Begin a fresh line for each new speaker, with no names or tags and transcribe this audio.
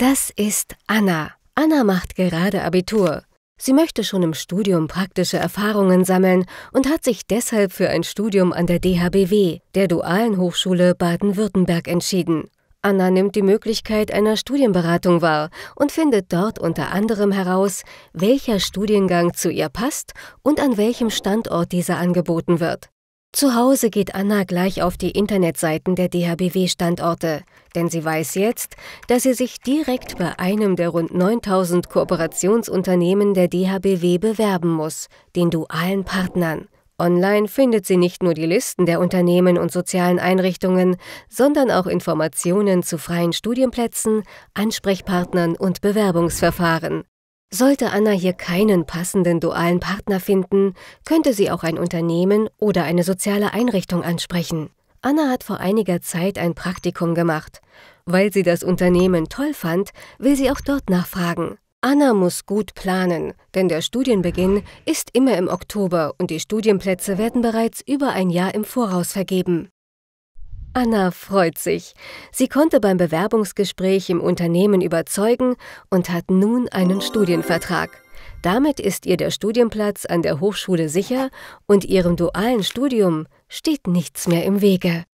Das ist Anna. Anna macht gerade Abitur. Sie möchte schon im Studium praktische Erfahrungen sammeln und hat sich deshalb für ein Studium an der DHBW, der Dualen Hochschule Baden-Württemberg, entschieden. Anna nimmt die Möglichkeit einer Studienberatung wahr und findet dort unter anderem heraus, welcher Studiengang zu ihr passt und an welchem Standort dieser angeboten wird. Zu Hause geht Anna gleich auf die Internetseiten der DHBW-Standorte, denn sie weiß jetzt, dass sie sich direkt bei einem der rund 9000 Kooperationsunternehmen der DHBW bewerben muss, den dualen Partnern. Online findet sie nicht nur die Listen der Unternehmen und sozialen Einrichtungen, sondern auch Informationen zu freien Studienplätzen, Ansprechpartnern und Bewerbungsverfahren. Sollte Anna hier keinen passenden dualen Partner finden, könnte sie auch ein Unternehmen oder eine soziale Einrichtung ansprechen. Anna hat vor einiger Zeit ein Praktikum gemacht. Weil sie das Unternehmen toll fand, will sie auch dort nachfragen. Anna muss gut planen, denn der Studienbeginn ist immer im Oktober und die Studienplätze werden bereits über ein Jahr im Voraus vergeben. Anna freut sich. Sie konnte beim Bewerbungsgespräch im Unternehmen überzeugen und hat nun einen Studienvertrag. Damit ist ihr der Studienplatz an der Hochschule sicher und ihrem dualen Studium steht nichts mehr im Wege.